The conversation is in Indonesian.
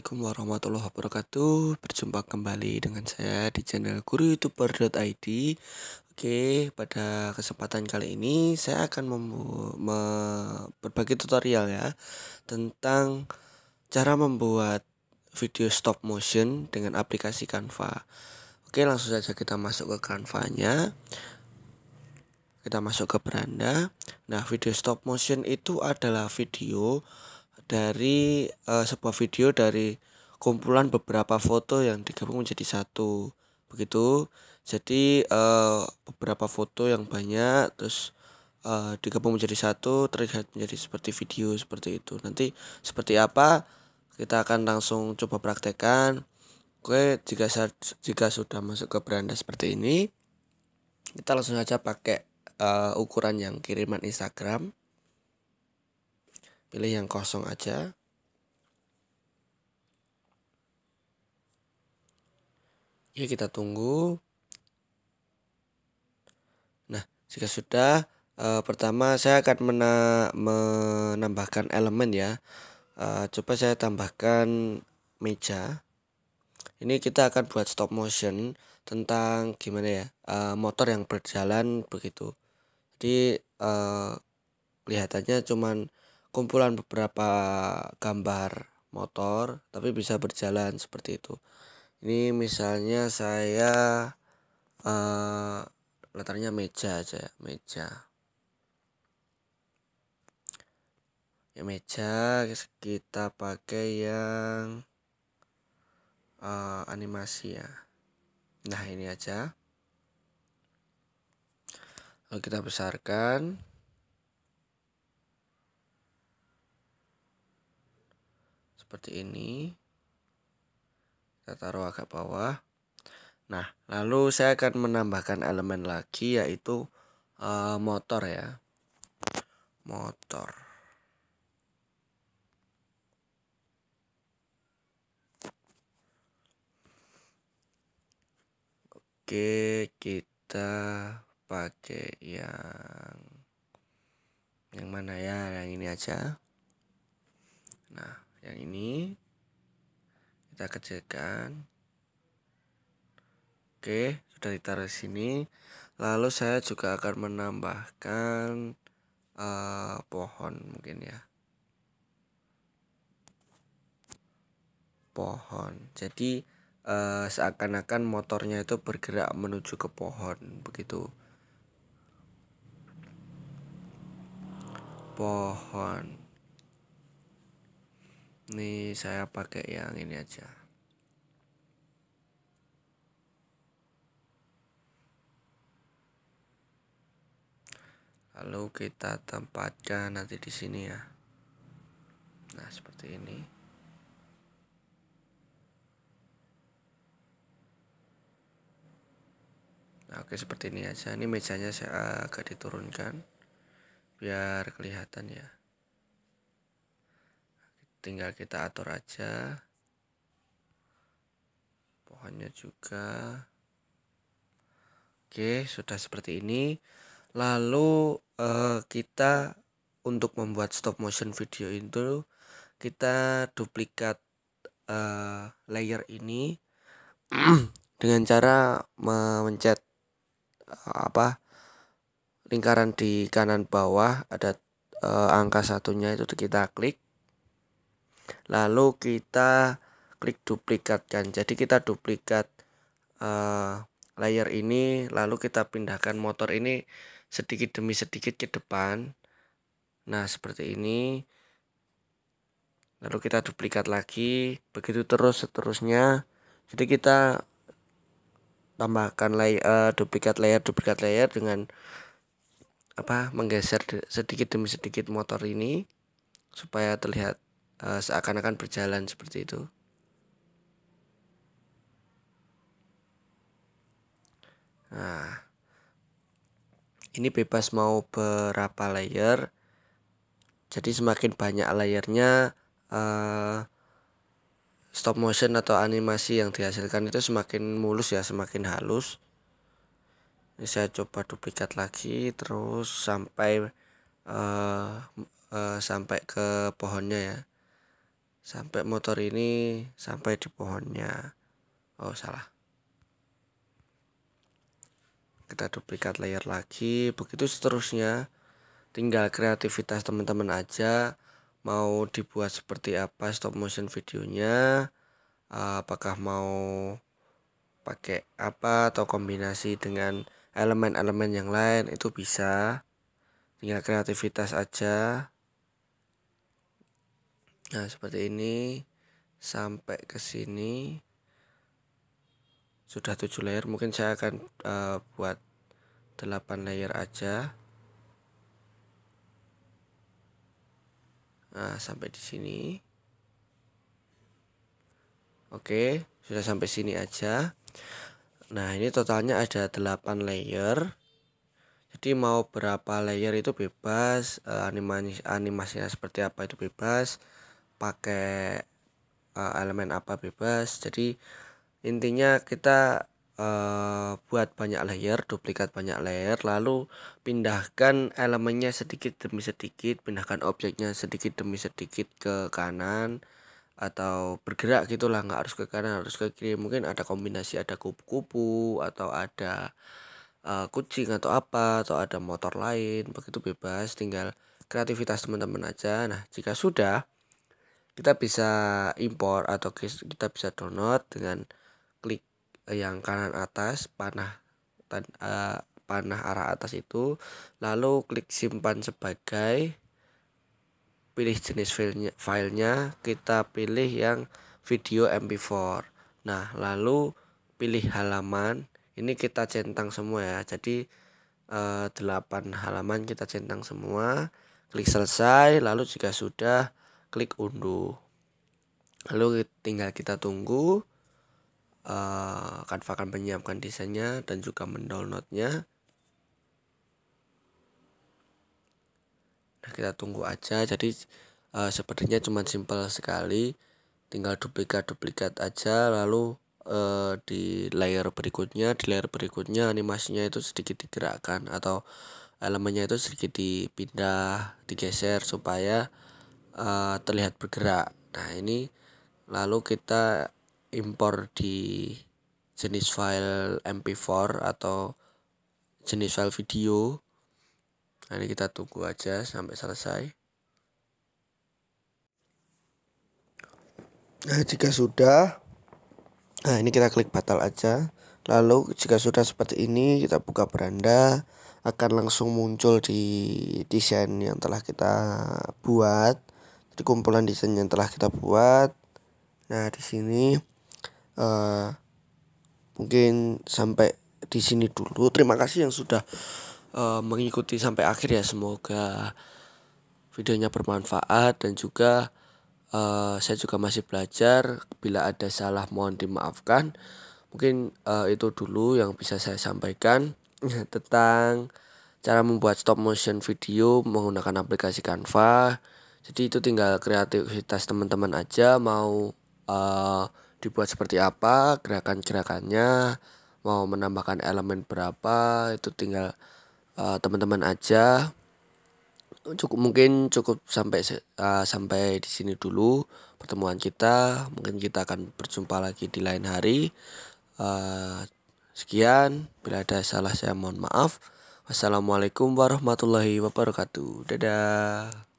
Assalamualaikum warahmatullahi wabarakatuh Berjumpa kembali dengan saya di channel Guru guruyoutuber.id Oke, pada kesempatan kali ini saya akan membuat berbagi tutorial ya Tentang cara membuat video stop motion dengan aplikasi Canva Oke, langsung saja kita masuk ke Canva-nya Kita masuk ke beranda Nah, video stop motion itu adalah video yang dari uh, sebuah video dari kumpulan beberapa foto yang digabung menjadi satu begitu jadi uh, beberapa foto yang banyak terus uh, digabung menjadi satu terlihat menjadi seperti video seperti itu nanti seperti apa kita akan langsung coba praktekkan oke jika jika sudah masuk ke beranda seperti ini kita langsung saja pakai uh, ukuran yang kiriman Instagram Pilih yang kosong aja. Oke, kita tunggu. Nah, jika sudah, e, pertama saya akan mena menambahkan elemen ya. E, coba saya tambahkan meja. Ini kita akan buat stop motion tentang gimana ya e, motor yang berjalan begitu. Jadi e, kelihatannya cuman kumpulan beberapa gambar motor tapi bisa berjalan seperti itu ini misalnya saya uh, latarnya meja aja ya, meja ya meja kita pakai yang uh, animasi ya nah ini aja lalu kita besarkan seperti ini kita taruh agak bawah nah lalu saya akan menambahkan elemen lagi yaitu uh, motor ya motor oke kita pakai yang yang mana ya yang ini aja nah yang ini kita kecilkan oke sudah ditaruh di sini lalu saya juga akan menambahkan uh, pohon mungkin ya pohon jadi uh, seakan-akan motornya itu bergerak menuju ke pohon begitu pohon ini saya pakai yang ini aja. Lalu kita tempatkan nanti di sini ya. Nah, seperti ini. Nah, oke seperti ini aja. Ini mejanya saya agak diturunkan biar kelihatan ya tinggal kita atur aja pohonnya juga oke sudah seperti ini lalu eh, kita untuk membuat stop motion video itu kita duplikat eh, layer ini dengan cara mencet eh, apa lingkaran di kanan bawah ada eh, angka satunya itu kita klik lalu kita klik duplikatkan jadi kita duplikat uh, layer ini lalu kita pindahkan motor ini sedikit demi sedikit ke depan nah seperti ini lalu kita duplikat lagi begitu terus seterusnya jadi kita tambahkan layer eh, duplikat layer duplikat layer dengan apa menggeser sedikit demi sedikit motor ini supaya terlihat Eh, seakan-akan berjalan seperti itu. Nah, ini bebas mau berapa layer. Jadi semakin banyak layernya uh, stop motion atau animasi yang dihasilkan itu semakin mulus ya, semakin halus. Ini saya coba duplikat lagi terus sampai uh, uh, sampai ke pohonnya ya sampai motor ini sampai di pohonnya oh salah kita duplikat layer lagi begitu seterusnya tinggal kreativitas teman-teman aja mau dibuat seperti apa stop motion videonya ah, apakah mau pakai apa atau kombinasi dengan elemen-elemen yang lain itu bisa tinggal kreativitas aja Nah, seperti ini sampai ke sini sudah 7 layer. Mungkin saya akan uh, buat 8 layer aja. Nah, sampai di sini. Oke, sudah sampai sini aja. Nah, ini totalnya ada 8 layer. Jadi mau berapa layer itu bebas, eh, animasi animasinya seperti apa itu bebas pakai uh, elemen apa bebas jadi intinya kita uh, buat banyak layer duplikat banyak layer lalu pindahkan elemennya sedikit demi sedikit pindahkan objeknya sedikit demi sedikit ke kanan atau bergerak gitulah nggak harus ke kanan harus ke kiri mungkin ada kombinasi ada kupu-kupu atau ada uh, kucing atau apa atau ada motor lain begitu bebas tinggal kreativitas teman-teman aja nah jika sudah kita bisa impor atau kita bisa download dengan klik yang kanan atas panah tan, uh, panah arah atas itu lalu klik simpan sebagai pilih jenis filenya, filenya kita pilih yang video mp4 nah lalu pilih halaman ini kita centang semua ya jadi uh, eh, 8 halaman kita centang semua klik selesai lalu jika sudah klik unduh lalu tinggal kita tunggu uh, akan menyiapkan desainnya dan juga mendownloadnya nah kita tunggu aja jadi uh, sepertinya cuma simpel sekali tinggal duplikat-duplikat aja lalu uh, di layer berikutnya di layer berikutnya animasinya itu sedikit digerakkan atau elemennya itu sedikit dipindah digeser supaya uh, terlihat bergerak. Nah, ini lalu kita impor di jenis file MP4 atau jenis file video. Nah, ini kita tunggu aja sampai selesai. Nah, jika sudah Nah, ini kita klik batal aja. Lalu jika sudah seperti ini, kita buka beranda akan langsung muncul di desain yang telah kita buat seperti kumpulan desain yang telah kita buat. Nah, di sini uh, mungkin sampai di sini dulu. Terima kasih yang sudah uh, mengikuti sampai akhir ya. Semoga videonya bermanfaat dan juga uh, saya juga masih belajar. Bila ada salah mohon dimaafkan. Mungkin uh, itu dulu yang bisa saya sampaikan tentang cara membuat stop motion video menggunakan aplikasi Canva jadi itu tinggal kreativitas teman-teman aja mau uh, dibuat seperti apa gerakan-gerakannya mau menambahkan elemen berapa itu tinggal uh, teman-teman aja cukup mungkin cukup sampai uh, sampai di sini dulu pertemuan kita mungkin kita akan berjumpa lagi di lain hari uh, sekian bila ada salah saya mohon maaf Wassalamualaikum warahmatullahi wabarakatuh. Dadah.